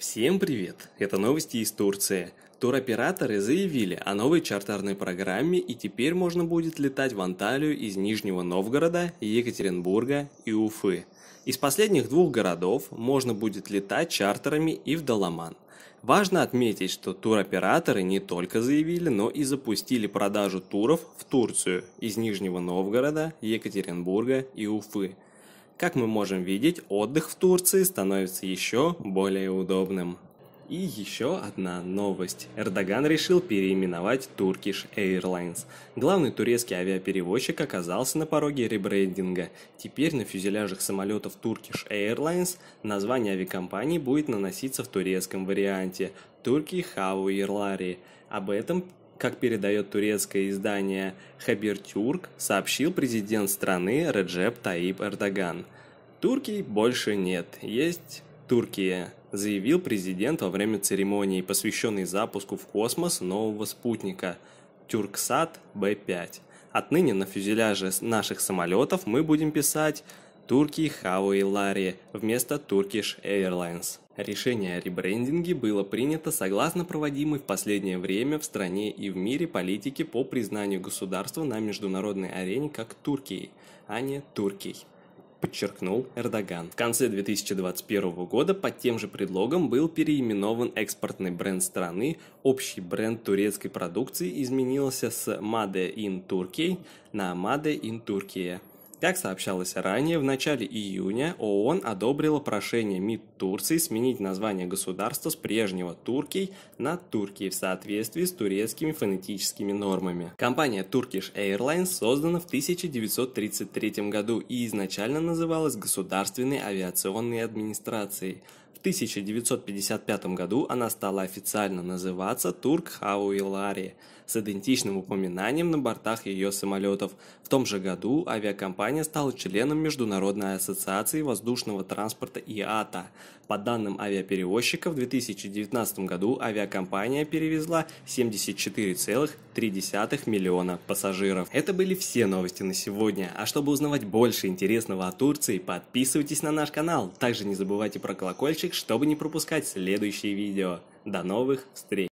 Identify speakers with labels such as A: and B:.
A: Всем привет! Это новости из Турции. Туроператоры заявили о новой чартерной программе и теперь можно будет летать в Анталию из Нижнего Новгорода, Екатеринбурга и Уфы. Из последних двух городов можно будет летать чартерами и в Даламан. Важно отметить, что туроператоры не только заявили, но и запустили продажу туров в Турцию из Нижнего Новгорода, Екатеринбурга и Уфы – как мы можем видеть, отдых в Турции становится еще более удобным. И еще одна новость. Эрдоган решил переименовать Turkish Airlines. Главный турецкий авиаперевозчик оказался на пороге ребрендинга. Теперь на фюзеляжах самолетов Turkish Airlines название авиакомпании будет наноситься в турецком варианте – Turkey Havu Об этом как передает турецкое издание «Хабиртюрк», сообщил президент страны Реджеп Таиб Эрдоган. «Турки больше нет, есть Туркия», заявил президент во время церемонии, посвященной запуску в космос нового спутника «Тюрксат Б-5». Отныне на фюзеляже наших самолетов мы будем писать Турки Hawaiian Lari» вместо «Turkish Airlines». Решение о ребрендинге было принято согласно проводимой в последнее время в стране и в мире политике по признанию государства на международной арене как Туркии, а не Туркий подчеркнул Эрдоган. В конце 2021 года под тем же предлогом был переименован экспортный бренд страны, общий бренд турецкой продукции изменился с Made in Turkey на Made in Turkey. Как сообщалось ранее, в начале июня ООН одобрила прошение МИД Турции сменить название государства с прежнего Туркий на Туркии в соответствии с турецкими фонетическими нормами. Компания Turkish Airlines создана в 1933 году и изначально называлась Государственной авиационной администрацией. 1955 году она стала официально называться Турк Хауилари с идентичным упоминанием на бортах ее самолетов. В том же году авиакомпания стала членом Международной ассоциации воздушного транспорта ИАТА. По данным авиаперевозчика, в 2019 году авиакомпания перевезла 74,3 миллиона пассажиров. Это были все новости на сегодня. А чтобы узнавать больше интересного о Турции, подписывайтесь на наш канал. Также не забывайте про колокольчик колокольчик, чтобы не пропускать следующие видео. До новых встреч!